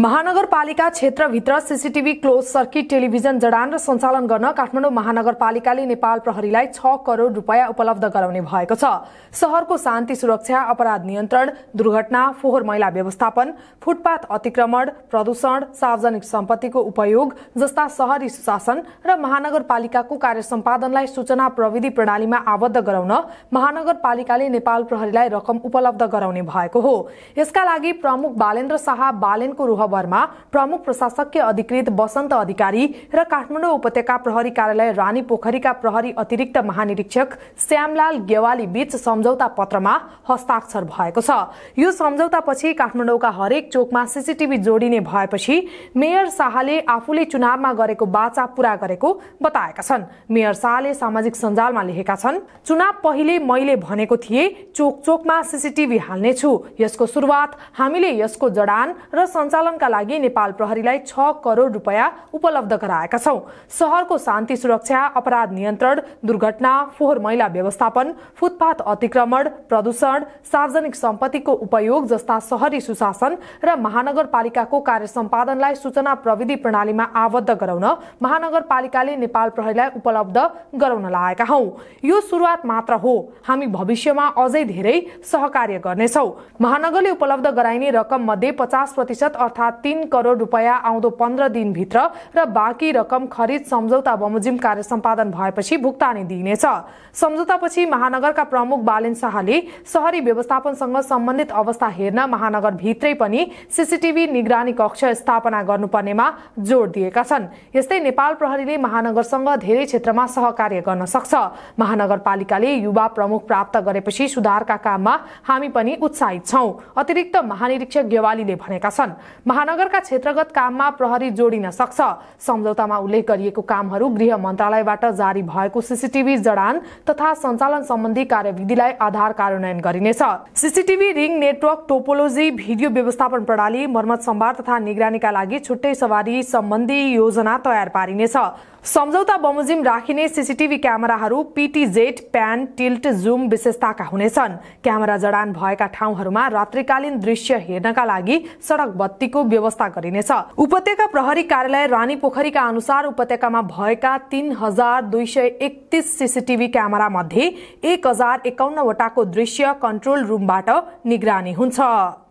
महानगरपालिका क्षेत्रभित्र CCTV close circuit television जडान र सञ्चालन गर्न काठमाडौँ महानगरपालिकाले नेपाल प्रहरीलाई छ करोड रूपियाँ उपलब्ध गराउने भएको छ शहरको शान्ति सुरक्षा अपराध नियन्त्रण दुर्घटना फोहोर मैला व्यवस्थापन फुटपाथ अतिक्रमण प्रदूषण सार्वजनिक सम्पत्तिको उपयोग जस्ता शहरी सुशासन र महानगरपालिकाको कार्य सम्पादनलाई सूचना प्रविधि प्रणालीमा आबद्ध गराउन महानगरपालिकाले नेपाल प्रहरीलाई रकम उपलब्ध गराउने भएको हो यसका लागि प्रमुख बालेन्द्र शाह बालेनको रूह खबरमा प्रमुख प्रशासकीय अधिकृत वसन्त अधिकारी र काठमाडौँ उपत्यका प्रहरी कार्यालय रानी पोखरीका प्रहरी अतिरिक्त महानिरीक्षक श्यामलाल गेवाली बीच सम्झौता पत्रमा हस्ताक्षर भएको छ यो सम्झौतापछि काठमाडौँका हरेक चोकमा सीसीटीभी जोडिने भएपछि मेयर शाहले आफूले चुनावमा गरेको बाचा पूरा गरेको बताएका छन् मेयर शाहले सामाजिक सञ्जालमा लेखेका छन् चुनाव पहिले मैले भनेको थिएँ चोक चोकमा सिसिटिभी हाल्नेछु यसको सुरुवात हामीले यसको जडान र सञ्चालन नियन्त्रणका लागि नेपाल प्रहरीलाई छ करोड रुपियाँ उपलब्ध गराएका छौँ सहरको शान्ति सुरक्षा अपराध नियन्त्रण दुर्घटना फोहोर मैला व्यवस्थापन फुटपाथ अतिक्रमण प्रदूषण सार्वजनिक सम्पत्तिको उपयोग जस्ता शहरी सुशासन र महानगरपालिकाको कार्य सम्पादनलाई सूचना प्रविधि प्रणालीमा आबद्ध गराउन महानगरपालिकाले नेपाल प्रहरीलाई उपलब्ध गराउन लागेका हौ यो सुरुवात मात्र हो हामी भविष्यमा अझै धेरै सहकार्य गर्नेछौ महानगरले उपलब्ध गराइने रकम मध्ये पचास प्रतिशत अर्थात् जम्मा तीन करोड रुपियाँ आउँदो पन्ध्र दिनभित्र र बाँकी रकम खरिद सम्झौता बमोजिम कार्य सम्पादन भएपछि भुक्तानी दिइनेछ सम्झौतापछि महानगरका प्रमुख बालेन शाहले शहरी व्यवस्थापनसँग सम्बन्धित अवस्था हेर्न महानगरभित्रै पनि सीसीटीभी निगरानी कक्ष स्थापना गर्नुपर्नेमा जोड दिएका छन् यस्तै नेपाल प्रहरीले महानगरसँग धेरै क्षेत्रमा सहकार्य गर्न सक्छ महानगरपालिकाले युवा प्रमुख प्राप्त गरेपछि सुधारका काममा हामी पनि उत्साहित छौं अतिरिक्त महानिरीक्षक गेवालीले भनेका छन् महानगरका क्षेत्रगत काममा प्रहरी जोडिन सक्छ सम्झौतामा उल्लेख गरिएको कामहरू गृह मन्त्रालयबाट जारी भएको सिसिटिभी जडान तथा सञ्चालन सम्बन्धी कार्यविधिलाई आधार कार्यान्वयन गरिनेछ CCTV ring network topology video व्यवस्थापन प्रणाली मर्मत सम्भार तथा निगरानीका लागि छुट्टै सवारी सम्बन्धी योजना तयार पारिनेछ सम्झौता बमोजिम राखिने सिसिटिभी क्यामेराहरू पिटिजेट प्यान टिल्ट जुम विशेषताका हुनेछन् क्यामेरा जडान भएका ठाउँहरूमा रात्रिकालीन दृश्य हेर्नका लागि सडक बत्तीको व्यवस्था गरिनेछ उपत्यका प्रहरी कार्यालय रानी पोखरीका अनुसार उपत्यकामा भएका तीन हजार दुई सय एकतिस सिसिटिभी क्यामेरा मध्ये एक हजार एकाउन्नवटाको दृश्य कन्ट्रोल रूमबाट निगरानी हुन्छ